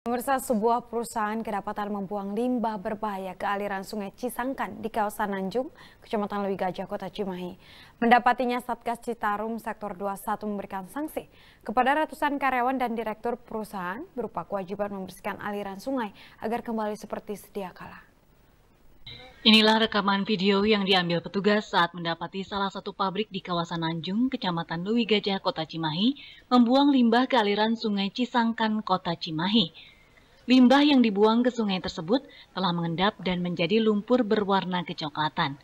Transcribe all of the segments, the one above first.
Pemirsa sebuah perusahaan kedapatan membuang limbah berbahaya ke aliran sungai Cisangkan di kawasan Nanjung, Kecamatan Lewi Gajah, Kota Cimahi. Mendapatinya Satgas Citarum Sektor 21 memberikan sanksi kepada ratusan karyawan dan direktur perusahaan berupa kewajiban membersihkan aliran sungai agar kembali seperti sedia kala. Inilah rekaman video yang diambil petugas saat mendapati salah satu pabrik di kawasan Anjung, Kecamatan Lewi Gajah, Kota Cimahi, membuang limbah ke aliran sungai Cisangkan, Kota Cimahi. Limbah yang dibuang ke sungai tersebut telah mengendap dan menjadi lumpur berwarna kecoklatan.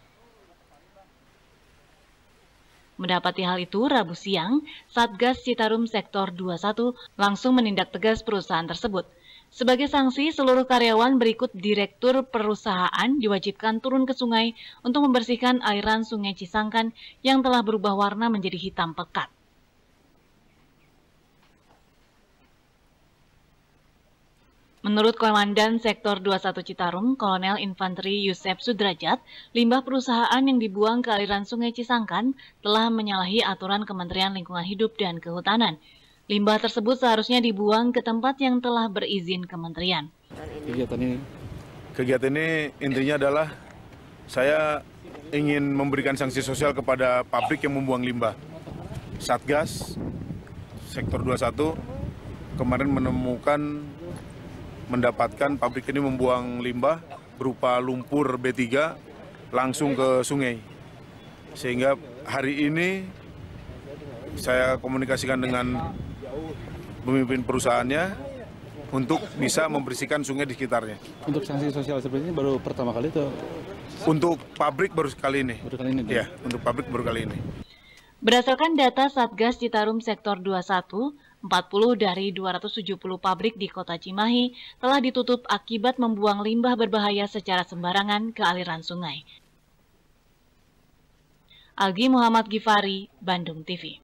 Mendapati hal itu, Rabu siang, Satgas Citarum Sektor 21 langsung menindak tegas perusahaan tersebut. Sebagai sanksi, seluruh karyawan berikut direktur perusahaan diwajibkan turun ke sungai untuk membersihkan airan sungai Cisangkan yang telah berubah warna menjadi hitam pekat. Menurut Komandan Sektor 21 Citarum, Kolonel Infanteri Yusef Sudrajat, limbah perusahaan yang dibuang ke aliran sungai Cisangkan telah menyalahi aturan Kementerian Lingkungan Hidup dan Kehutanan. Limbah tersebut seharusnya dibuang ke tempat yang telah berizin kementerian. Kegiatan ini, kegiatan ini intinya adalah saya ingin memberikan sanksi sosial kepada pabrik yang membuang limbah. Satgas, Sektor 21, kemarin menemukan mendapatkan pabrik ini membuang limbah berupa lumpur B3 langsung ke sungai. Sehingga hari ini saya komunikasikan dengan pemimpin perusahaannya untuk bisa membersihkan sungai di sekitarnya. Untuk sanksi sosial seperti ini baru pertama kali itu? Untuk pabrik baru sekali ini. Baru kali ini? ya untuk pabrik baru kali ini. Berdasarkan data Satgas Citarum Sektor 21, 40 dari 270 pabrik di kota Cimahi telah ditutup akibat membuang limbah berbahaya secara sembarangan ke aliran sungai. Algi Muhammad Gifari, Bandung TV